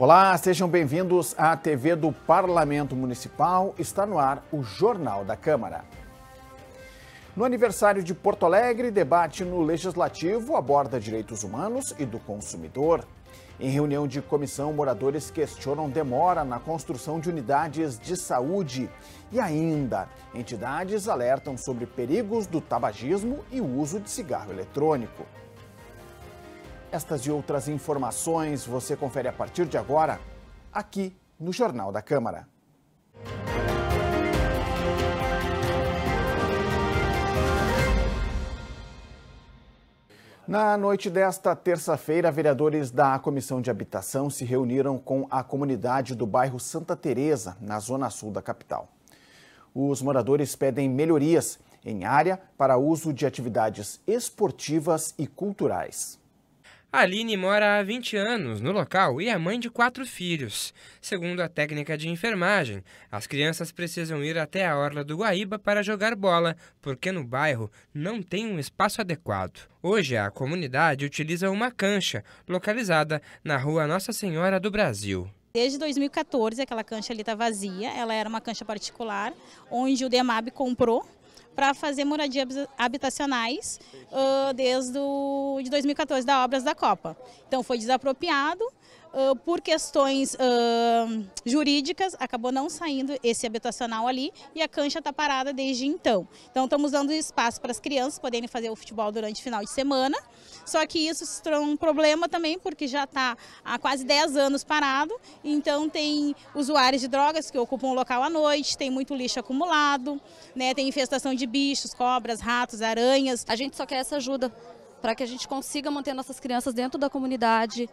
Olá, sejam bem-vindos à TV do Parlamento Municipal. Está no ar o Jornal da Câmara. No aniversário de Porto Alegre, debate no Legislativo aborda direitos humanos e do consumidor. Em reunião de comissão, moradores questionam demora na construção de unidades de saúde. E ainda, entidades alertam sobre perigos do tabagismo e o uso de cigarro eletrônico. Estas e outras informações você confere a partir de agora, aqui no Jornal da Câmara. Na noite desta terça-feira, vereadores da Comissão de Habitação se reuniram com a comunidade do bairro Santa Teresa, na zona sul da capital. Os moradores pedem melhorias em área para uso de atividades esportivas e culturais. Aline mora há 20 anos no local e é mãe de quatro filhos. Segundo a técnica de enfermagem, as crianças precisam ir até a orla do Guaíba para jogar bola, porque no bairro não tem um espaço adequado. Hoje, a comunidade utiliza uma cancha, localizada na rua Nossa Senhora do Brasil. Desde 2014, aquela cancha ali está vazia. Ela era uma cancha particular, onde o DEMAB comprou para fazer moradias habitacionais uh, desde o, de 2014, da Obras da Copa. Então foi desapropriado ah, por questões uh, jurídicas, acabou não saindo esse habitacional ali e a cancha está parada desde então. Então estamos dando espaço para as crianças poderem fazer o futebol durante o final de semana, só que isso se tornou um problema também porque já está há quase 10 anos parado, então tem usuários de drogas que ocupam o local à noite, tem muito lixo acumulado, né, tem infestação de bichos, cobras, ratos, aranhas. A gente só quer essa ajuda para que a gente consiga manter nossas crianças dentro da comunidade,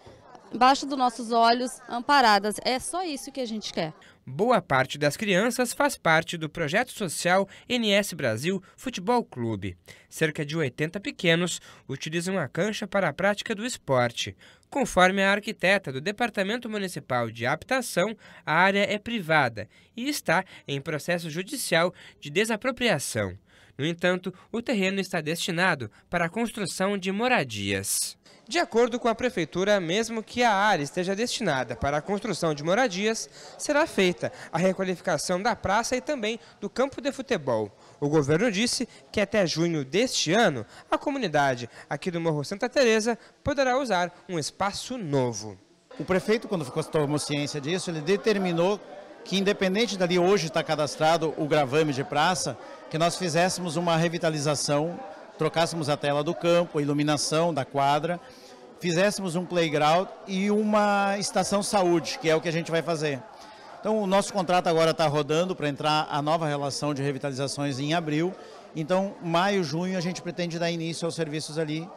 embaixo dos nossos olhos, amparadas. É só isso que a gente quer. Boa parte das crianças faz parte do projeto social NS Brasil Futebol Clube. Cerca de 80 pequenos utilizam a cancha para a prática do esporte. Conforme a arquiteta do Departamento Municipal de Habitação, a área é privada e está em processo judicial de desapropriação. No entanto, o terreno está destinado para a construção de moradias. De acordo com a Prefeitura, mesmo que a área esteja destinada para a construção de moradias, será feita a requalificação da praça e também do campo de futebol. O governo disse que até junho deste ano, a comunidade aqui do Morro Santa Teresa poderá usar um espaço novo. O prefeito, quando ficou tomando ciência disso, ele determinou que independente dali hoje está cadastrado o gravame de praça, que nós fizéssemos uma revitalização, trocássemos a tela do campo, a iluminação da quadra, fizéssemos um playground e uma estação saúde, que é o que a gente vai fazer. Então o nosso contrato agora está rodando para entrar a nova relação de revitalizações em abril. Então maio, junho a gente pretende dar início aos serviços ali,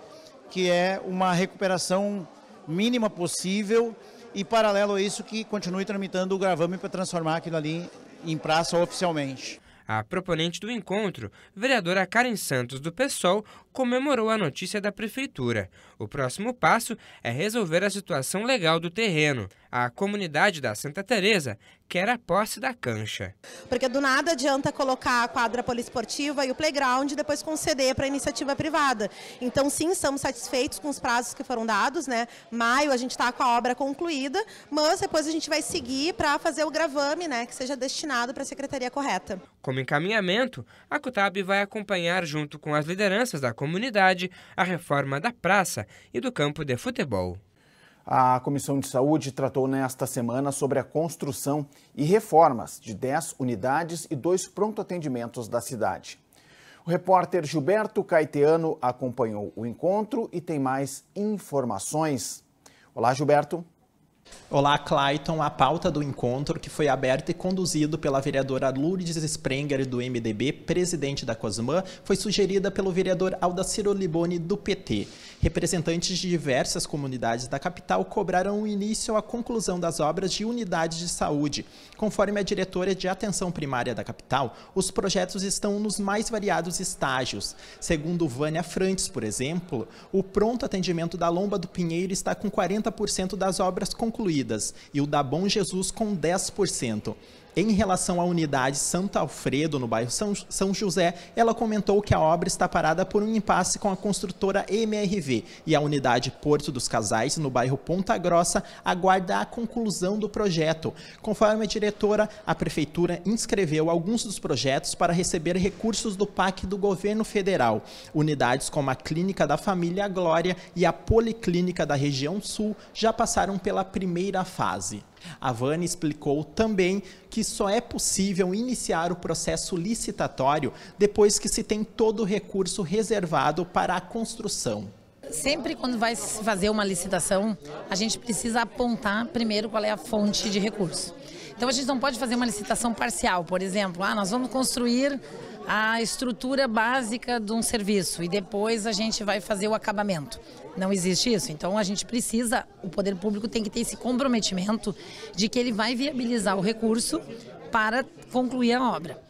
que é uma recuperação mínima possível e paralelo a isso que continue tramitando o gravame para transformar aquilo ali em praça oficialmente. A proponente do encontro, vereadora Karen Santos do PSOL, comemorou a notícia da prefeitura. O próximo passo é resolver a situação legal do terreno. A comunidade da Santa Teresa quer a posse da cancha. Porque do nada adianta colocar a quadra poliesportiva e o playground e depois conceder para a iniciativa privada. Então, sim, estamos satisfeitos com os prazos que foram dados, né? Maio a gente está com a obra concluída, mas depois a gente vai seguir para fazer o gravame, né? Que seja destinado para a secretaria correta. Como encaminhamento, a CUTAB vai acompanhar, junto com as lideranças da comunidade, a reforma da praça e do campo de futebol. A Comissão de Saúde tratou nesta semana sobre a construção e reformas de 10 unidades e dois pronto-atendimentos da cidade. O repórter Gilberto Caetano acompanhou o encontro e tem mais informações. Olá, Gilberto. Olá, Clayton. A pauta do encontro, que foi aberta e conduzido pela vereadora Lourdes Sprenger, do MDB, presidente da COSMAN, foi sugerida pelo vereador Ciro Liboni, do PT. Representantes de diversas comunidades da capital cobraram o início à conclusão das obras de unidades de saúde. Conforme a diretora de atenção primária da capital, os projetos estão nos mais variados estágios. Segundo Vânia Frantes, por exemplo, o pronto atendimento da Lomba do Pinheiro está com 40% das obras concluídas concluídas e o da Bom Jesus com 10%. Em relação à unidade Santo Alfredo, no bairro São, São José, ela comentou que a obra está parada por um impasse com a construtora MRV e a unidade Porto dos Casais, no bairro Ponta Grossa, aguarda a conclusão do projeto. Conforme a diretora, a prefeitura inscreveu alguns dos projetos para receber recursos do PAC do governo federal. Unidades como a Clínica da Família Glória e a Policlínica da Região Sul já passaram pela primeira fase. A Vani explicou também que só é possível iniciar o processo licitatório depois que se tem todo o recurso reservado para a construção. Sempre quando vai fazer uma licitação, a gente precisa apontar primeiro qual é a fonte de recurso. Então a gente não pode fazer uma licitação parcial, por exemplo, ah, nós vamos construir a estrutura básica de um serviço e depois a gente vai fazer o acabamento. Não existe isso. Então a gente precisa, o poder público tem que ter esse comprometimento de que ele vai viabilizar o recurso para concluir a obra.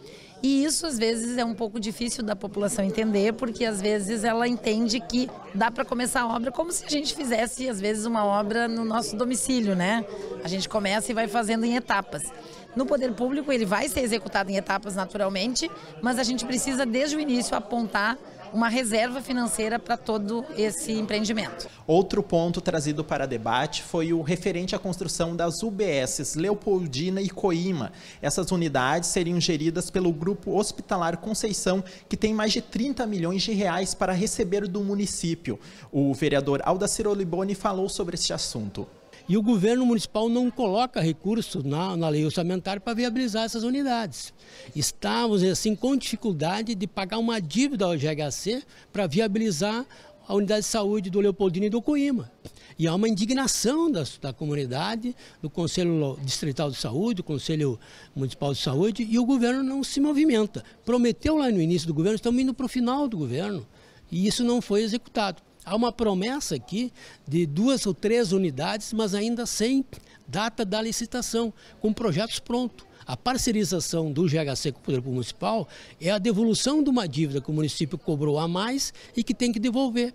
E isso às vezes é um pouco difícil da população entender, porque às vezes ela entende que dá para começar a obra como se a gente fizesse às vezes uma obra no nosso domicílio, né? A gente começa e vai fazendo em etapas no poder público, ele vai ser executado em etapas naturalmente, mas a gente precisa desde o início apontar uma reserva financeira para todo esse empreendimento. Outro ponto trazido para debate foi o referente à construção das UBSs Leopoldina e Coima. Essas unidades seriam geridas pelo grupo hospitalar Conceição, que tem mais de 30 milhões de reais para receber do município. O vereador Aldacir Liboni falou sobre este assunto. E o governo municipal não coloca recurso na, na lei orçamentária para viabilizar essas unidades. Estávamos, assim, com dificuldade de pagar uma dívida ao GHC para viabilizar a unidade de saúde do Leopoldino e do Coima. E há uma indignação da, da comunidade, do Conselho Distrital de Saúde, do Conselho Municipal de Saúde, e o governo não se movimenta. Prometeu lá no início do governo, estamos indo para o final do governo, e isso não foi executado. Há uma promessa aqui de duas ou três unidades, mas ainda sem data da licitação, com projetos prontos. A parcerização do GHC com o Poder Municipal é a devolução de uma dívida que o município cobrou a mais e que tem que devolver.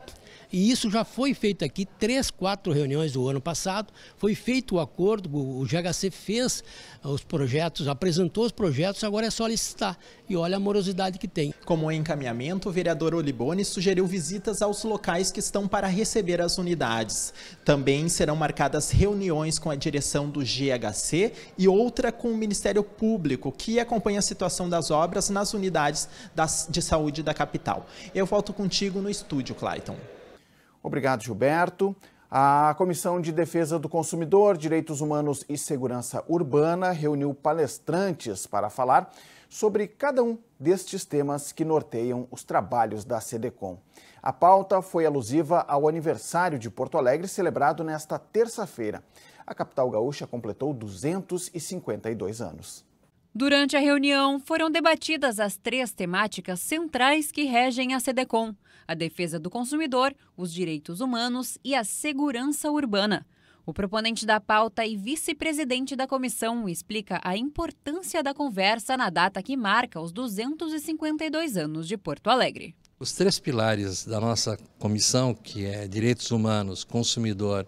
E isso já foi feito aqui, três, quatro reuniões do ano passado, foi feito o acordo, o GHC fez ah, os projetos, apresentou os projetos, agora é só licitar. E olha a morosidade que tem. Como encaminhamento, o vereador Olibone sugeriu visitas aos locais que estão para receber as unidades. Também serão marcadas reuniões com a direção do GHC e outra com o Ministério Público, que acompanha a situação das obras nas unidades das, de saúde da capital. Eu volto contigo no estúdio, Clayton. Obrigado, Gilberto. A Comissão de Defesa do Consumidor, Direitos Humanos e Segurança Urbana reuniu palestrantes para falar sobre cada um destes temas que norteiam os trabalhos da CDCOM. A pauta foi alusiva ao aniversário de Porto Alegre, celebrado nesta terça-feira. A capital gaúcha completou 252 anos. Durante a reunião, foram debatidas as três temáticas centrais que regem a CDCOM: a defesa do consumidor, os direitos humanos e a segurança urbana. O proponente da pauta e vice-presidente da comissão explica a importância da conversa na data que marca os 252 anos de Porto Alegre. Os três pilares da nossa comissão, que é direitos humanos, consumidor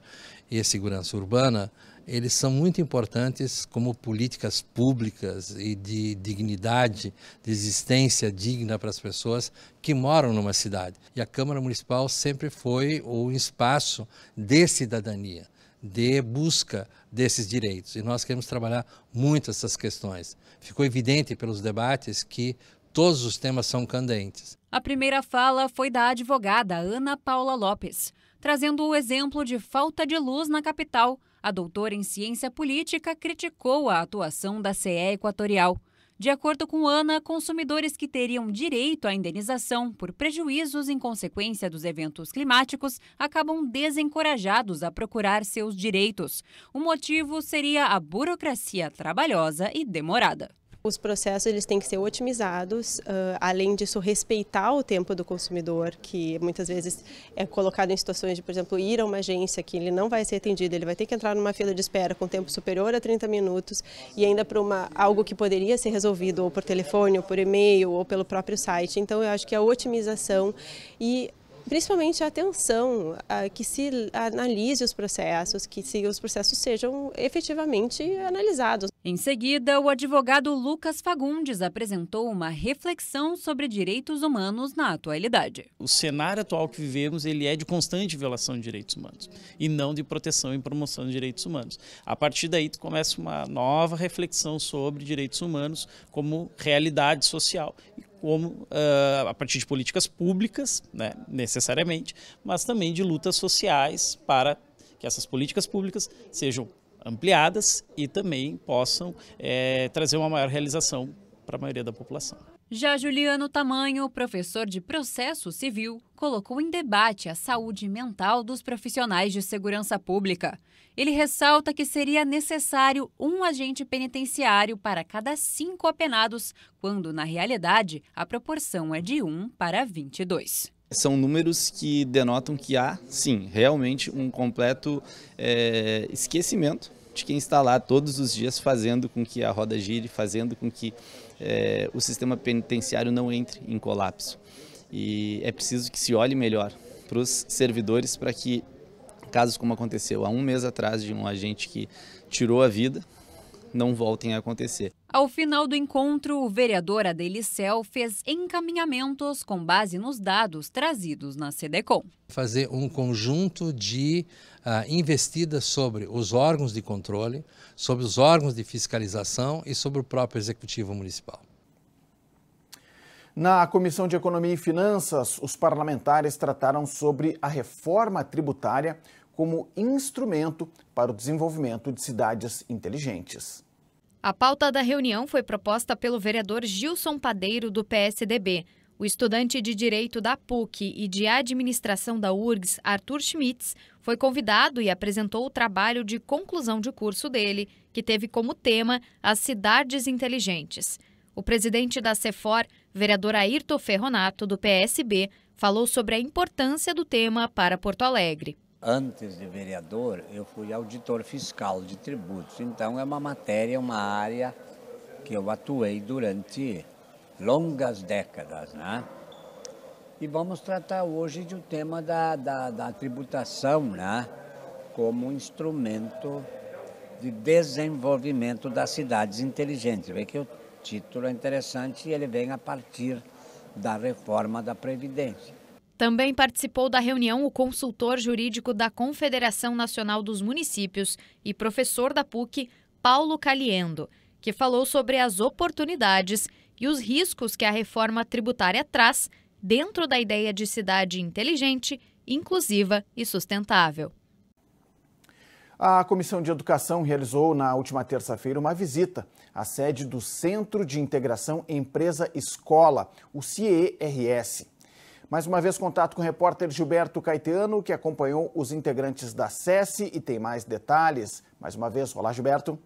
e segurança urbana, eles são muito importantes como políticas públicas e de dignidade, de existência digna para as pessoas que moram numa cidade. E a Câmara Municipal sempre foi o espaço de cidadania, de busca desses direitos. E nós queremos trabalhar muito essas questões. Ficou evidente pelos debates que todos os temas são candentes. A primeira fala foi da advogada Ana Paula Lopes, trazendo o exemplo de falta de luz na capital a doutora em ciência política criticou a atuação da CE Equatorial. De acordo com Ana, consumidores que teriam direito à indenização por prejuízos em consequência dos eventos climáticos acabam desencorajados a procurar seus direitos. O motivo seria a burocracia trabalhosa e demorada. Os processos eles têm que ser otimizados, uh, além disso respeitar o tempo do consumidor, que muitas vezes é colocado em situações de, por exemplo, ir a uma agência que ele não vai ser atendido, ele vai ter que entrar numa fila de espera com tempo superior a 30 minutos e ainda para uma algo que poderia ser resolvido ou por telefone, ou por e-mail, ou pelo próprio site. Então eu acho que a otimização e principalmente a atenção, a, que se analise os processos, que se os processos sejam efetivamente analisados. Em seguida, o advogado Lucas Fagundes apresentou uma reflexão sobre direitos humanos na atualidade. O cenário atual que vivemos ele é de constante violação de direitos humanos e não de proteção e promoção de direitos humanos. A partir daí, tu começa uma nova reflexão sobre direitos humanos como realidade social e como uh, a partir de políticas públicas, né, necessariamente, mas também de lutas sociais para que essas políticas públicas sejam ampliadas e também possam é, trazer uma maior realização para a maioria da população. Já Juliano Tamanho, professor de processo civil, colocou em debate a saúde mental dos profissionais de segurança pública. Ele ressalta que seria necessário um agente penitenciário para cada cinco apenados, quando, na realidade, a proporção é de 1 para 22 são números que denotam que há, sim, realmente um completo é, esquecimento de quem está lá todos os dias fazendo com que a roda gire, fazendo com que é, o sistema penitenciário não entre em colapso. E é preciso que se olhe melhor para os servidores para que casos como aconteceu há um mês atrás de um agente que tirou a vida não voltem a acontecer. Ao final do encontro, o vereador Adelicel fez encaminhamentos com base nos dados trazidos na CDECOM. Fazer um conjunto de uh, investidas sobre os órgãos de controle, sobre os órgãos de fiscalização e sobre o próprio Executivo Municipal. Na Comissão de Economia e Finanças, os parlamentares trataram sobre a reforma tributária como instrumento para o desenvolvimento de cidades inteligentes. A pauta da reunião foi proposta pelo vereador Gilson Padeiro, do PSDB. O estudante de Direito da PUC e de Administração da URGS, Arthur Schmitz, foi convidado e apresentou o trabalho de conclusão de curso dele, que teve como tema as cidades inteligentes. O presidente da CEFOR, vereador Ayrton Ferronato, do PSB, falou sobre a importância do tema para Porto Alegre antes de vereador, eu fui auditor fiscal de tributos. Então, é uma matéria, uma área que eu atuei durante longas décadas, né? E vamos tratar hoje do tema da, da, da tributação, né? Como instrumento de desenvolvimento das cidades inteligentes. Vê que o título é interessante e ele vem a partir da reforma da Previdência. Também participou da reunião o consultor jurídico da Confederação Nacional dos Municípios e professor da PUC, Paulo Caliendo, que falou sobre as oportunidades e os riscos que a reforma tributária traz dentro da ideia de cidade inteligente, inclusiva e sustentável. A Comissão de Educação realizou na última terça-feira uma visita à sede do Centro de Integração Empresa-Escola, o CIERS. Mais uma vez, contato com o repórter Gilberto Caetano, que acompanhou os integrantes da SESI e tem mais detalhes. Mais uma vez, olá, Gilberto.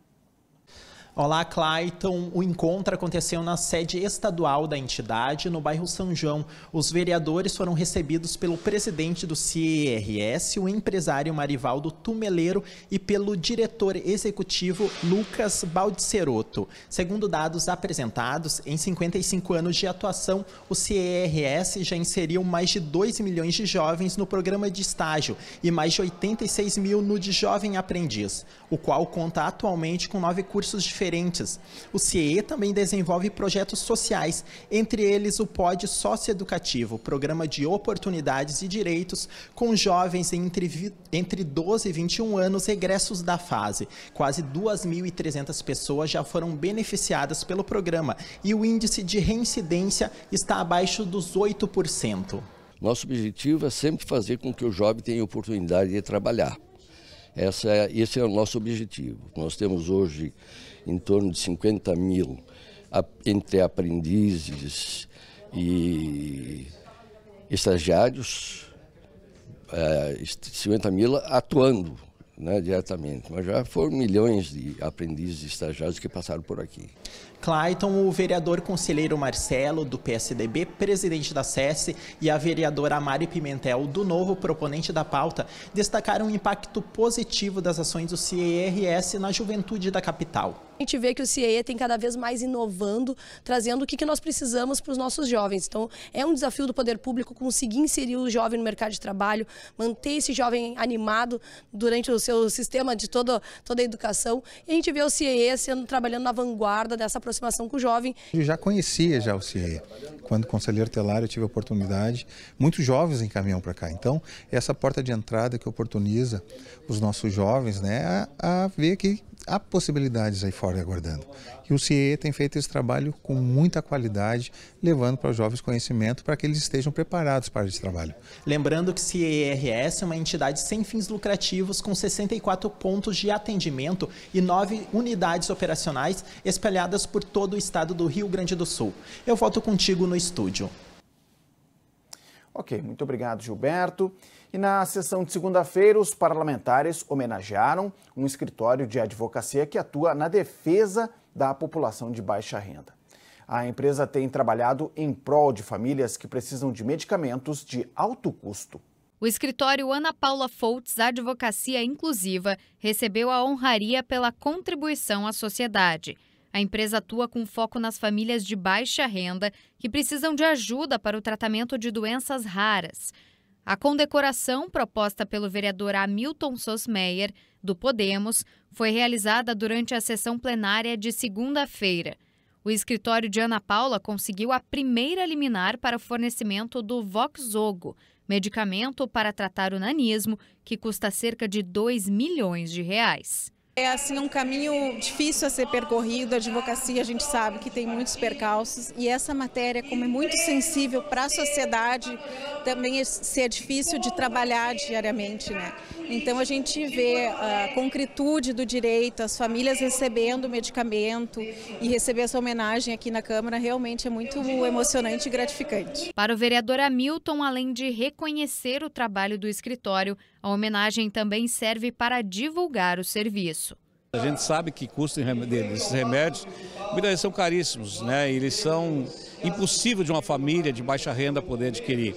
Olá, Clayton. O encontro aconteceu na sede estadual da entidade, no bairro São João. Os vereadores foram recebidos pelo presidente do CERS, o empresário Marivaldo Tumeleiro, e pelo diretor executivo Lucas Baldiceroto. Segundo dados apresentados, em 55 anos de atuação, o CERS já inseriu mais de 2 milhões de jovens no programa de estágio e mais de 86 mil no de jovem aprendiz, o qual conta atualmente com nove cursos diferentes diferentes. O CIE também desenvolve projetos sociais, entre eles o POD Socioeducativo, programa de oportunidades e direitos com jovens entre, entre 12 e 21 anos regressos da fase. Quase 2.300 pessoas já foram beneficiadas pelo programa e o índice de reincidência está abaixo dos 8%. Nosso objetivo é sempre fazer com que o jovem tenha oportunidade de trabalhar. Essa, é, esse é o nosso objetivo. Nós temos hoje em torno de 50 mil, entre aprendizes e estagiários, 50 eh, mil atuando né, diretamente, mas já foram milhões de aprendizes e estagiários que passaram por aqui. Clayton, o vereador conselheiro Marcelo, do PSDB, presidente da SES, e a vereadora Mari Pimentel, do Novo, proponente da pauta, destacaram o impacto positivo das ações do CERS na juventude da capital. A gente vê que o CIE tem cada vez mais inovando, trazendo o que nós precisamos para os nossos jovens. Então, é um desafio do poder público conseguir inserir o jovem no mercado de trabalho, manter esse jovem animado durante o seu sistema de toda, toda a educação. E a gente vê o CIE sendo, trabalhando na vanguarda dessa aproximação com o jovem. Eu já conhecia já o CIE. Quando conselheiro telar eu tive a oportunidade, muitos jovens encaminham para cá. Então, essa porta de entrada que oportuniza os nossos jovens né, a, a ver que há possibilidades aí fora aguardando. E o CIE tem feito esse trabalho com muita qualidade, levando para os jovens conhecimento para que eles estejam preparados para esse trabalho. Lembrando que o CIERS é uma entidade sem fins lucrativos com 64 pontos de atendimento e 9 unidades operacionais espalhadas por todo o estado do Rio Grande do Sul. Eu volto contigo no estúdio. Ok, muito obrigado, Gilberto. E na sessão de segunda-feira, os parlamentares homenagearam um escritório de advocacia que atua na defesa da população de baixa renda. A empresa tem trabalhado em prol de famílias que precisam de medicamentos de alto custo. O escritório Ana Paula Foltz Advocacia Inclusiva recebeu a honraria pela contribuição à sociedade. A empresa atua com foco nas famílias de baixa renda que precisam de ajuda para o tratamento de doenças raras. A condecoração proposta pelo vereador Hamilton Sosmeyer, do Podemos, foi realizada durante a sessão plenária de segunda-feira. O escritório de Ana Paula conseguiu a primeira liminar para o fornecimento do Voxogo, medicamento para tratar o nanismo, que custa cerca de 2 milhões de reais. É assim um caminho difícil a ser percorrido. A advocacia, a gente sabe que tem muitos percalços e essa matéria, como é muito sensível para a sociedade, também é, se é difícil de trabalhar diariamente, né? Então a gente vê a ah, concretude do direito, as famílias recebendo medicamento e receber essa homenagem aqui na Câmara realmente é muito emocionante e gratificante. Para o vereador Hamilton, além de reconhecer o trabalho do escritório, a homenagem também serve para divulgar o serviço. A gente sabe que custam esses remédios, muitas vezes são caríssimos, né? Eles são impossível de uma família de baixa renda poder adquirir.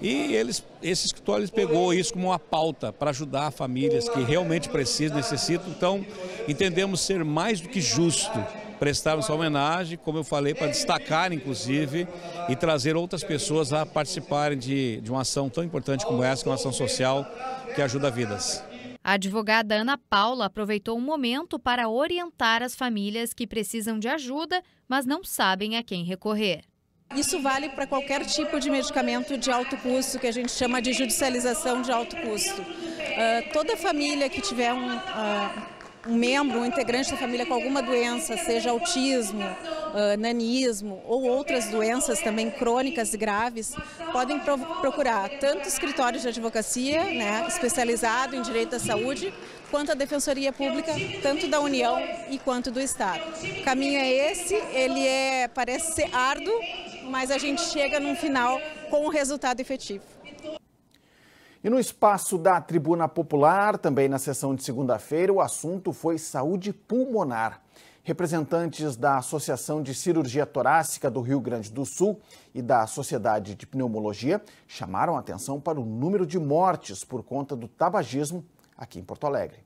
E eles, esse escritório pegou isso como uma pauta para ajudar famílias que realmente precisam, necessitam. Então, entendemos ser mais do que justo prestarmos essa homenagem, como eu falei, para destacar, inclusive, e trazer outras pessoas a participarem de, de uma ação tão importante como essa, que é uma ação social que ajuda vidas. A advogada Ana Paula aproveitou o um momento para orientar as famílias que precisam de ajuda, mas não sabem a quem recorrer. Isso vale para qualquer tipo de medicamento de alto custo, que a gente chama de judicialização de alto custo. Uh, toda família que tiver um, uh, um membro, um integrante da família com alguma doença, seja autismo, ah, nanismo ou outras doenças também crônicas e graves, podem pro procurar tanto escritórios de advocacia, né, especializado em direito à saúde, quanto a Defensoria Pública, tanto da União e quanto do Estado. O caminho é esse, ele é, parece ser árduo, mas a gente chega num final com o um resultado efetivo. E no espaço da Tribuna Popular, também na sessão de segunda-feira, o assunto foi saúde pulmonar. Representantes da Associação de Cirurgia Torácica do Rio Grande do Sul e da Sociedade de Pneumologia chamaram atenção para o número de mortes por conta do tabagismo aqui em Porto Alegre.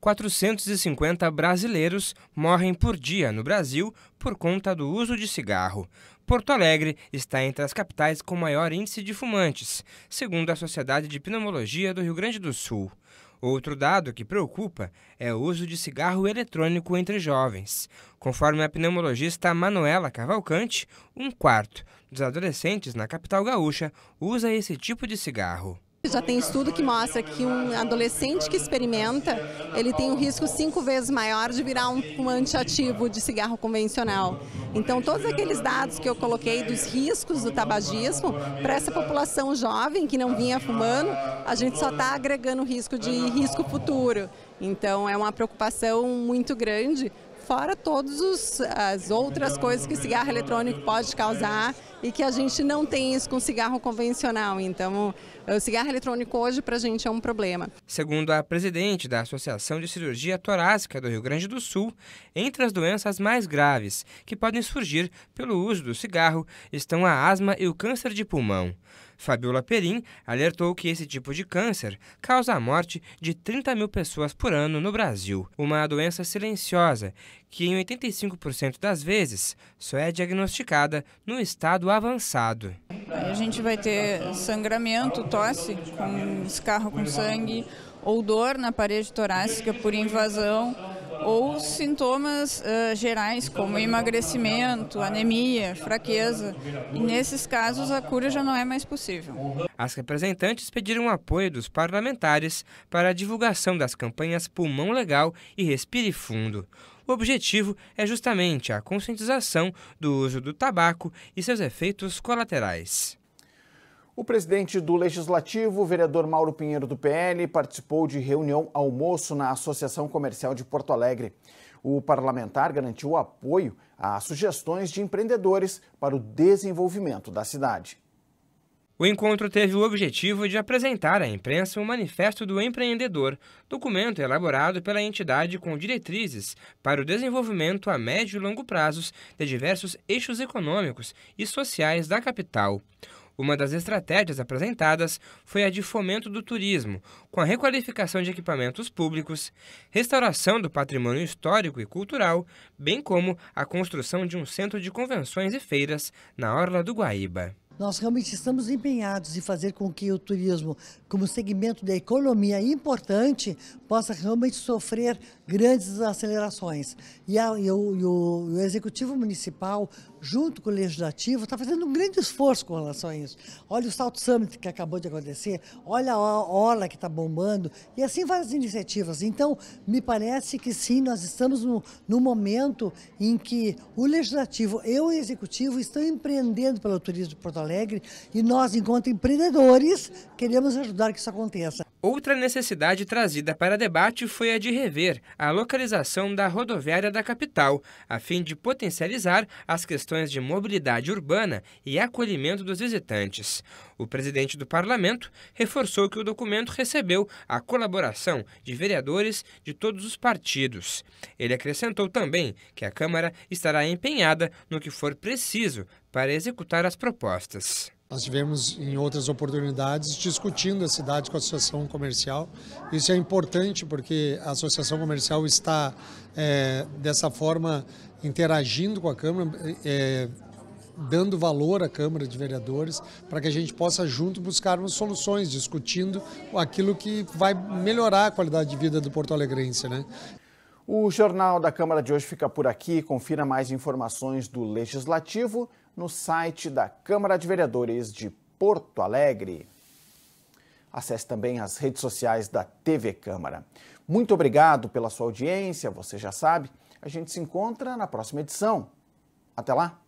450 brasileiros morrem por dia no Brasil por conta do uso de cigarro. Porto Alegre está entre as capitais com maior índice de fumantes, segundo a Sociedade de Pneumologia do Rio Grande do Sul. Outro dado que preocupa é o uso de cigarro eletrônico entre jovens. Conforme a pneumologista Manuela Cavalcante, um quarto dos adolescentes na capital gaúcha usa esse tipo de cigarro. Já tem estudo que mostra que um adolescente que experimenta, ele tem um risco cinco vezes maior de virar um fumante ativo de cigarro convencional. Então, todos aqueles dados que eu coloquei dos riscos do tabagismo, para essa população jovem que não vinha fumando, a gente só está agregando risco de risco futuro. Então, é uma preocupação muito grande, fora todas as outras coisas que cigarro eletrônico pode causar e que a gente não tem isso com cigarro convencional. Então, o cigarro eletrônico hoje para a gente é um problema. Segundo a presidente da Associação de Cirurgia Torácica do Rio Grande do Sul, entre as doenças mais graves que podem surgir pelo uso do cigarro estão a asma e o câncer de pulmão. Fabiola Perim alertou que esse tipo de câncer causa a morte de 30 mil pessoas por ano no Brasil. Uma doença silenciosa que, em 85% das vezes, só é diagnosticada no estado avançado. A gente vai ter sangramento, tosse, com escarro com sangue ou dor na parede torácica por invasão ou sintomas uh, gerais como emagrecimento, anemia, fraqueza. E nesses casos a cura já não é mais possível. As representantes pediram apoio dos parlamentares para a divulgação das campanhas Pulmão Legal e Respire Fundo. O objetivo é justamente a conscientização do uso do tabaco e seus efeitos colaterais. O presidente do Legislativo, o vereador Mauro Pinheiro do PL, participou de reunião almoço na Associação Comercial de Porto Alegre. O parlamentar garantiu apoio a sugestões de empreendedores para o desenvolvimento da cidade. O encontro teve o objetivo de apresentar à imprensa o Manifesto do Empreendedor, documento elaborado pela entidade com diretrizes para o desenvolvimento a médio e longo prazos de diversos eixos econômicos e sociais da capital. Uma das estratégias apresentadas foi a de fomento do turismo, com a requalificação de equipamentos públicos, restauração do patrimônio histórico e cultural, bem como a construção de um centro de convenções e feiras na Orla do Guaíba. Nós realmente estamos empenhados em fazer com que o turismo, como segmento da economia importante, possa realmente sofrer grandes acelerações. E, a, e, o, e, o, e, o, Executivo Municipal, junto com o Legislativo, está fazendo um grande esforço com relação a isso. Olha o Salto Summit que acabou de acontecer, olha a Ola que está bombando, e assim várias iniciativas. Então, me parece que sim, nós estamos no, no momento em que o Legislativo e o Executivo estão empreendendo pelo turismo de Porto Alegre, e nós, enquanto empreendedores, queremos ajudar que isso aconteça. Outra necessidade trazida para debate foi a de rever a localização da rodoviária da capital, a fim de potencializar as questões de mobilidade urbana e acolhimento dos visitantes. O presidente do parlamento reforçou que o documento recebeu a colaboração de vereadores de todos os partidos. Ele acrescentou também que a Câmara estará empenhada no que for preciso para executar as propostas. Nós tivemos em outras oportunidades discutindo a cidade com a associação comercial. Isso é importante porque a associação comercial está é, dessa forma interagindo com a Câmara, é, dando valor à Câmara de Vereadores, para que a gente possa junto buscarmos soluções, discutindo aquilo que vai melhorar a qualidade de vida do Porto Alegrense. Né? O Jornal da Câmara de hoje fica por aqui. Confira mais informações do Legislativo no site da Câmara de Vereadores de Porto Alegre. Acesse também as redes sociais da TV Câmara. Muito obrigado pela sua audiência, você já sabe. A gente se encontra na próxima edição. Até lá!